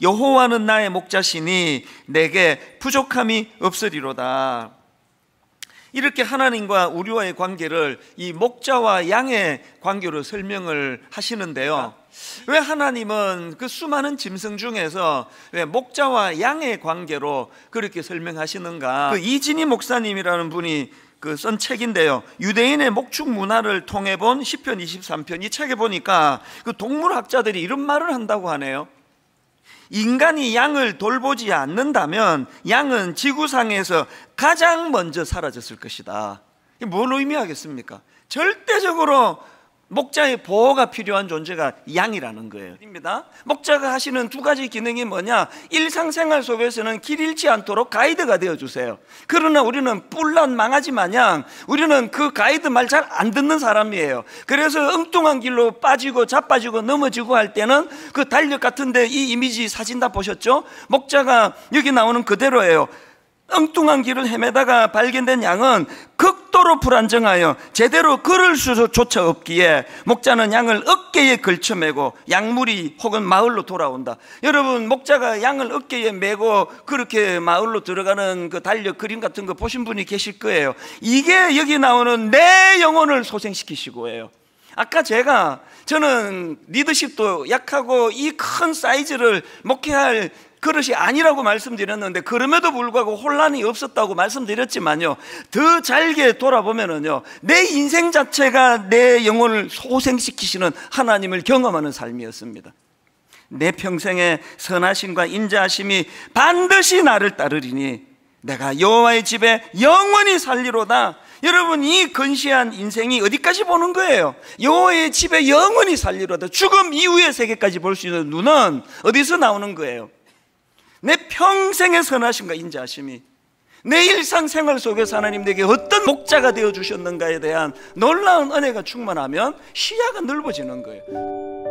여호와는 나의 목자시니 내게 부족함이 없으리로다. 이렇게 하나님과 우리와의 관계를 이 목자와 양의 관계로 설명을 하시는데요. 왜 하나님은 그 수많은 짐승 중에서 왜 목자와 양의 관계로 그렇게 설명하시는가? 그 이진희 목사님이라는 분이 그 쓴 책인데요. 유대인의 목축 문화를 통해 본 시편 23편 이 책에 보니까 그 동물 학자들이 이런 말을 한다고 하네요. 인간이 양을 돌보지 않는다면 양은 지구상에서 가장 먼저 사라졌을 것이다. 이뭘 의미하겠습니까? 절대적으로 목자의 보호가 필요한 존재가 양이라는 거예요. 입니다. 목자가 하시는 두 가지 기능이 뭐냐? 일상생활 속에서는 길 잃지 않도록 가이드가 되어 주세요. 그러나 우리는 뿔난 망하지 마냥 우리는 그 가이드 말 잘 안 듣는 사람이에요. 그래서 엉뚱한 길로 빠지고 자빠지고 넘어지고 할 때는 그 달력 같은데 이 이미지 사진 다 보셨죠? 목자가 여기 나오는 그대로예요. 엉뚱한 길을 헤매다가 발견된 양은 극 극도로 불안정하여 제대로 걸을 수조차 없기에 목자는 양을 어깨에 걸쳐매고 양물이 혹은 마을로 돌아온다. 여러분 목자가 양을 어깨에 메고 그렇게 마을로 들어가는 그 달력 그림 같은 거 보신 분이 계실 거예요. 이게 여기 나오는 내 영혼을 소생시키시고예요. 아까 제가 저는 리더십도 약하고 이 큰 사이즈를 목회할 그릇이 아니라고 말씀드렸는데 그럼에도 불구하고 혼란이 없었다고 말씀드렸지만요. 더 잘게 돌아보면은요. 내 인생 자체가 내 영혼을 소생시키시는 하나님을 경험하는 삶이었습니다. 내 평생에 선하심과 인자하심이 반드시 나를 따르리니 내가 여호와의 집에 영원히 살리로다. 여러분 이 근시한 인생이 어디까지 보는 거예요? 여호와의 집에 영원히 살리로다. 죽음 이후의 세계까지 볼 수 있는 눈은 어디서 나오는 거예요? 평생의 선하심과 인자하심이 내 일상생활 속에서 하나님 내게 어떤 목자가 되어 주셨는가에 대한 놀라운 은혜가 충만하면 시야가 넓어지는 거예요.